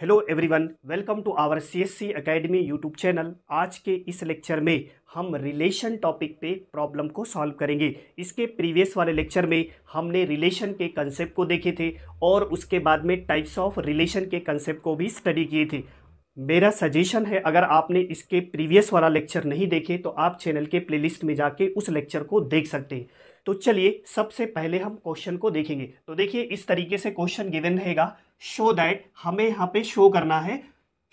Hello everyone welcome to our CSC academy YouTube channel आज के इस लेक्चर में हम रिलेशन टॉपिक पे प्रॉब्लम को सॉल्व करेंगे इसके प्रीवियस वाले लेक्चर में हमने रिलेशन के कंसेप्ट को देखे थे और उसके बाद में टाइप्स ऑफ रिलेशन के कंसेप्ट को भी स्टडी किए थे मेरा सजेशन है अगर आपने इसके प्रीवियस वाला लेक्चर नहीं देखे तो आप चैनल के प्लेलिस्ट में जाके उस लेक्चर को देख सकते हैं तो चलिए सबसे पहले हम क्वेश्चन को देखेंगे तो देखिए इस तरीके से क्वेश्चन गिवन रहेगा शो दैट हमें यहाँ पे शो करना है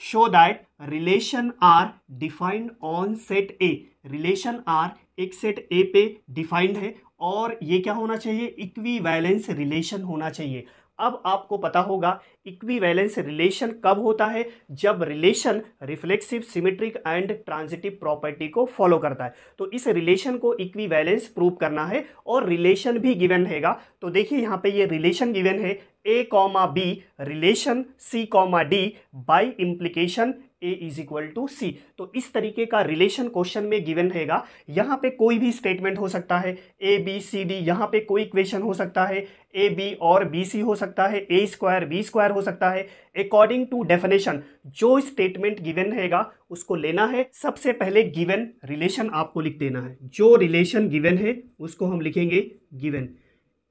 show that relation R defined on set A relation R एक सेट ए पे डिफाइंड है और ये क्या होना चाहिए इक्वी वैलेंस रिलेशन होना चाहिए अब आपको पता होगा इक्वी रिलेशन कब होता है जब relation reflexive symmetric and transitive property को फॉलो करता है तो इस रिलेशन को इक्वी प्रूव करना है और रिलेशन भी गिवन रहेगा तो देखिए यहाँ पे ये रिलेशन गिवन है A comma B relation C comma D by implication A is equal to C तो इस तरीके का रिलेशन क्वेश्चन में गिवन रहेगा यहाँ पे कोई भी स्टेटमेंट हो सकता है ए बी सी डी यहाँ पे कोई इक्वेशन हो सकता है ए बी और बी सी हो सकता है ए स्क्वायर बी स्क्वायर हो सकता है अकॉर्डिंग टू डेफिनेशन जो स्टेटमेंट गिवन रहेगा उसको लेना है सबसे पहले गिवन रिलेशन आपको लिख देना है जो रिलेशन गिवन है उसको हम लिखेंगे given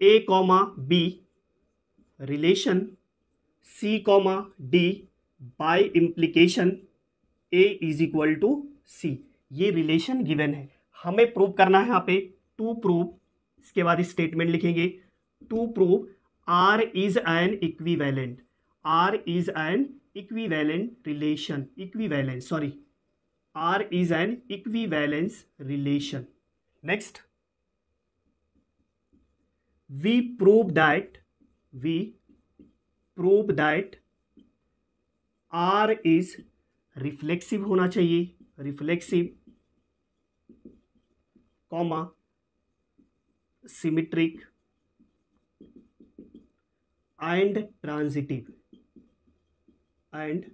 A comma B relation C comma D by implication A is equal to C ये रिलेशन गिवन है हमें प्रूव करना है यहाँ पे टू प्रूव इसके बाद स्टेटमेंट लिखेंगे to prove R is an equivalent R is an equivalent relation equivalence sorry R is an equivalence relation next we prove that we prove that R is reflexive होना चाहिए reflexive comma symmetric and transitive and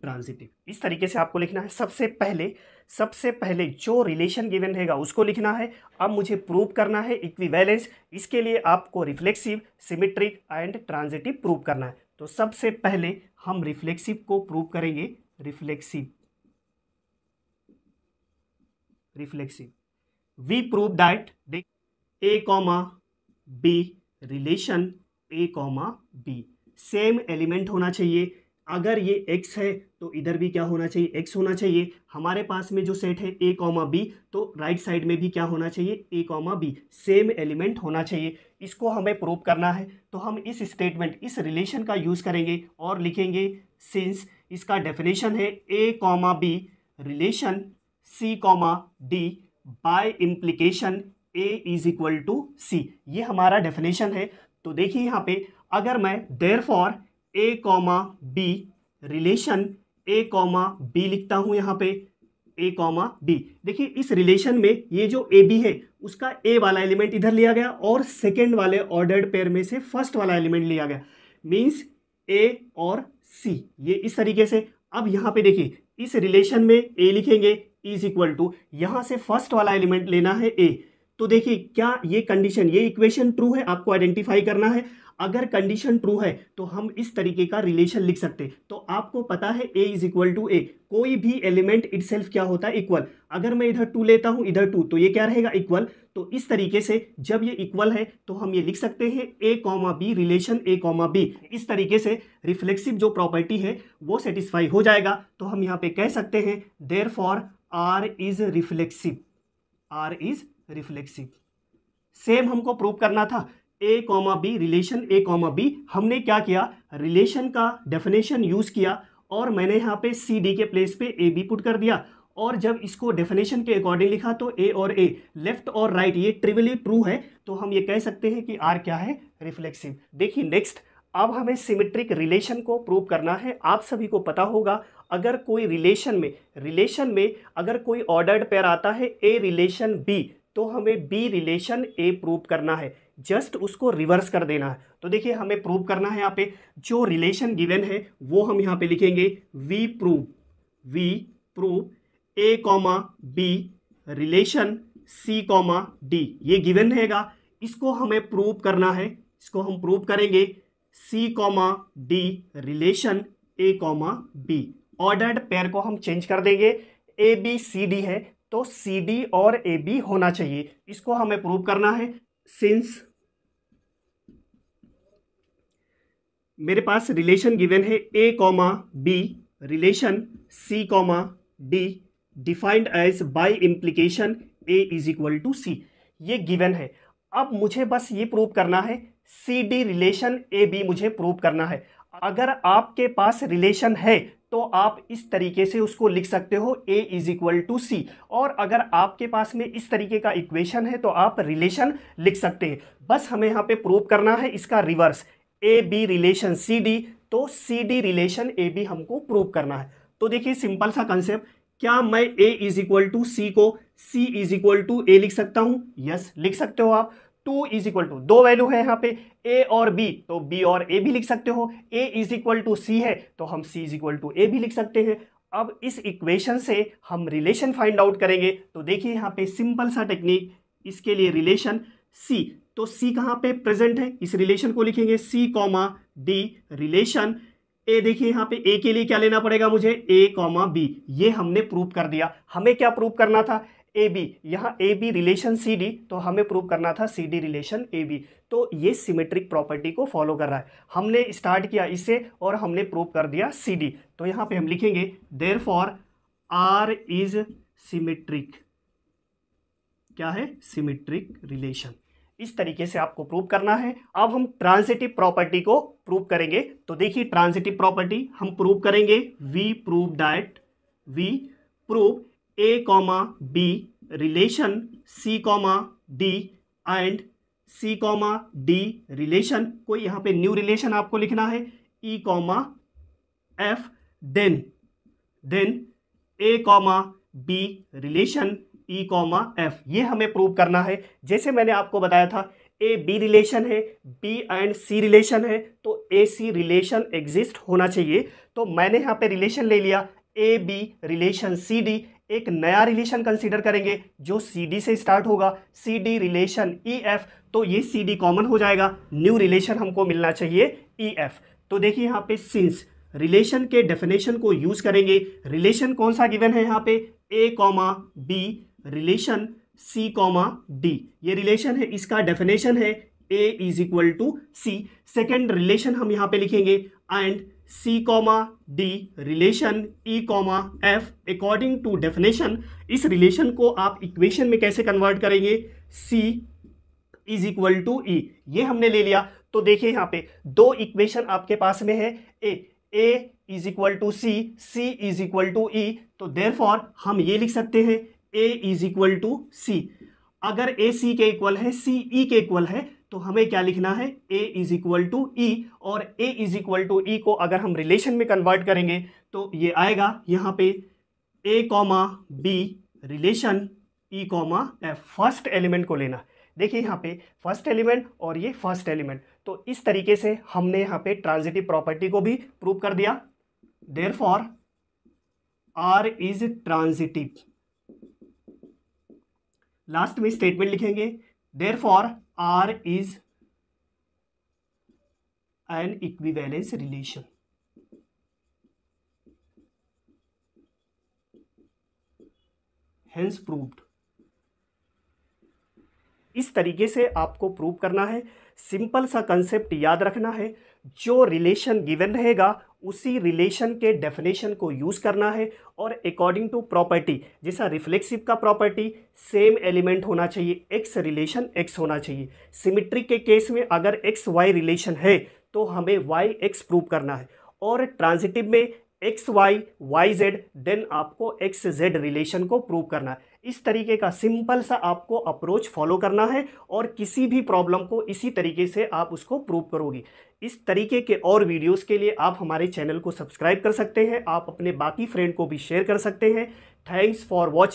transitive इस तरीके से आपको लिखना है सबसे पहले सबसे पहले जो रिलेशन गिवन रहेगा उसको लिखना है अब मुझे प्रूव करना है इक्वी इसके लिए आपको reflexive symmetric and transitive prove करना है तो सबसे पहले हम रिफ्लेक्सिव को प्रूव करेंगे reflexive reflexive we prove that A comma B relation A comma B same element होना चाहिए अगर ये x है तो इधर भी क्या होना चाहिए x होना चाहिए हमारे पास में जो सेट है a कॉमा बी तो राइट साइड में भी क्या होना चाहिए a comma B same element होना चाहिए इसको हमें प्रूव करना है तो हम इस स्टेटमेंट इस रिलेशन का यूज़ करेंगे और लिखेंगे सिंस इसका डेफिनेशन है a comma B relation c comma D by implication a is equal to C ये हमारा डेफिनेशन है तो देखिए यहाँ पे अगर मैं therefore A comma B relation A comma B लिखता हूँ यहाँ पे ए कॉमा बी देखिए इस रिलेशन में ये जो ए बी है उसका ए वाला एलिमेंट इधर लिया गया और सेकेंड वाले ऑर्डर्ड पेयर में से फर्स्ट वाला एलिमेंट लिया गया मीन्स ए और सी ये इस तरीके से अब यहाँ पे देखिए इस रिलेशन में ए लिखेंगे इज इक्वल टू यहाँ से फर्स्ट वाला एलिमेंट लेना है ए तो देखिए क्या ये कंडीशन ये इक्वेशन ट्रू है आपको आइडेंटिफाई करना है अगर कंडीशन ट्रू है तो हम इस तरीके का रिलेशन लिख सकते हैं तो आपको पता है A is equal to A कोई भी एलिमेंट इट क्या होता है इक्वल अगर मैं इधर टू लेता हूँ इधर टू तो ये क्या रहेगा इक्वल तो इस तरीके से जब ये इक्वल है तो हम ये लिख सकते हैं A comma B relation A comma B इस तरीके से रिफ्लेक्सिव जो प्रॉपर्टी है वो सेटिस्फाई हो जाएगा तो हम यहाँ पे कह सकते हैं therefore R is reflexive R is reflexive same हमको प्रूव करना था A comma B relation A comma B हमने क्या किया रिलेशन का डेफिनेशन यूज़ किया और मैंने यहाँ पे सी डी के प्लेस पे ए बी पुट कर दिया और जब इसको डेफिनेशन के अकॉर्डिंग लिखा तो ए और ए लेफ्ट और राइट right, ये ट्रिवली ट्रू है तो हम ये कह सकते हैं कि आर क्या है रिफ्लेक्सिव देखिए नेक्स्ट अब हमें सिमेट्रिक रिलेशन को प्रूव करना है आप सभी को पता होगा अगर कोई रिलेशन में रिलेशन में अगर कोई ऑर्डर्ड पेयर आता है ए रिलेशन बी तो हमें बी रिलेशन ए प्रूव करना है जस्ट उसको रिवर्स कर देना है तो देखिए हमें प्रूव करना है यहाँ पे जो रिलेशन गिवन है वो हम यहाँ पे लिखेंगे we prove we prove A comma B relation C comma D ये गिवन रहेगा इसको हमें प्रूव करना है इसको हम प्रूव करेंगे C comma D relation A comma B ordered pair को हम चेंज कर देंगे ए बी सी डी है तो सी डी और ए बी होना चाहिए इसको हमें प्रूव करना है सिंस मेरे पास रिलेशन गिवन है A comma B relation C comma D defined as by implication A is equal to C ये गिवन है अब मुझे बस ये प्रूव करना है C D relation A B मुझे प्रूव करना है अगर आपके पास रिलेशन है तो आप इस तरीके से उसको लिख सकते हो a is equal to C और अगर आपके पास में इस तरीके का इक्वेशन है तो आप रिलेशन लिख सकते हैं बस हमें यहाँ पे प्रूव करना है इसका reverse A B relation C D तो C D relation A B हमको प्रूव करना है तो देखिए सिंपल सा कंसेप्ट क्या मैं a is equal to C को c is equal to A लिख सकता हूँ यस yes, लिख सकते हो आप टू इज इक्वल टू दो वैल्यू है यहाँ पे ए और बी तो बी और ए भी लिख सकते हो A is equal to C है तो हम C is equal to A भी लिख सकते हैं अब इस इक्वेशन से हम रिलेशन फाइंड आउट करेंगे तो देखिए यहाँ पे सिंपल सा टेक्निक इसके लिए रिलेशन सी तो सी कहाँ पे प्रेजेंट है इस रिलेशन को लिखेंगे C comma D relation A देखिए यहाँ पे ए के लिए क्या लेना पड़ेगा मुझे ए कॉमा बी ये हमने प्रूव कर दिया हमें क्या प्रूव करना था ए बी यहाँ A B relation C D तो हमें प्रूव करना था C D relation A B तो ये सिमेट्रिक प्रॉपर्टी को फॉलो कर रहा है हमने स्टार्ट किया इससे और हमने प्रूव कर दिया सी डी तो यहाँ पे हम लिखेंगे therefore R is symmetric क्या है सिमेट्रिक रिलेशन इस तरीके से आपको प्रूव करना है अब हम ट्रांजिटिव प्रॉपर्टी को प्रूव करेंगे तो देखिए ट्रांजिटिव प्रॉपर्टी हम प्रूव करेंगे we prove that we prove A comma B relation C comma D and C comma D relation कोई यहाँ पे न्यू रिलेशन आपको लिखना है E comma F then then A comma B relation E comma F ये हमें prove करना है जैसे मैंने आपको बताया था ए बी रिलेशन है बी एंड सी रिलेशन है तो ए सी रिलेशन एग्जिस्ट होना चाहिए तो मैंने यहाँ पे रिलेशन ले लिया A B relation C D एक नया रिलेशन कंसीडर करेंगे जो सी डी से स्टार्ट होगा C D relation E F तो ये सी डी कॉमन हो जाएगा न्यू रिलेशन हमको मिलना चाहिए ई e एफ तो देखिए यहाँ पे सिंस रिलेशन के डेफिनेशन को यूज़ करेंगे रिलेशन कौन सा गिवन है यहाँ पे A comma B relation C comma D ये रिलेशन है इसका डेफिनेशन है A is equal to C second relation हम यहाँ पे लिखेंगे and C comma D relation E comma F according to definition इस रिलेशन को आप इक्वेशन में कैसे कन्वर्ट करेंगे C is equal to E ये हमने ले लिया तो देखिए यहाँ पे दो इक्वेशन आपके पास में है A A is equal to C C is equal to E तो देर हम ये लिख सकते हैं A is equal to C अगर ए सी के इक्वल है सी ई e के इक्वल है तो हमें क्या लिखना है A is equal to E और A is equal to E को अगर हम रिलेशन में कन्वर्ट करेंगे तो ये आएगा यहाँ पे A comma B relation E comma F first element को लेना देखिए यहाँ पे फर्स्ट एलिमेंट और ये फर्स्ट एलिमेंट तो इस तरीके से हमने यहाँ पे ट्रांजिटिव प्रॉपर्टी को भी प्रूव कर दिया therefore R is transitive last में स्टेटमेंट लिखेंगे Therefore, R is an equivalence relation. Hence proved. इस तरीके से आपको प्रूव करना है सिंपल सा कंसेप्ट याद रखना है जो रिलेशन गिवन रहेगा उसी रिलेशन के डेफिनेशन को यूज़ करना है और अकॉर्डिंग टू प्रॉपर्टी जैसा रिफ्लेक्सिव का प्रॉपर्टी सेम एलिमेंट होना चाहिए एक्स रिलेशन एक्स होना चाहिए सिमिट्रिक के केस में अगर एक्स वाई रिलेशन है तो हमें वाई एक्स प्रूव करना है और ट्रांजिटिव में X Y Y Z then आपको एक्स जेड रिलेशन को प्रूव करना है इस तरीके का सिंपल सा आपको अप्रोच फॉलो करना है और किसी भी प्रॉब्लम को इसी तरीके से आप उसको प्रूव करोगी इस तरीके के और वीडियोस के लिए आप हमारे चैनल को सब्सक्राइब कर सकते हैं आप अपने बाकी फ्रेंड को भी शेयर कर सकते हैं थैंक्स फॉर वॉचिंग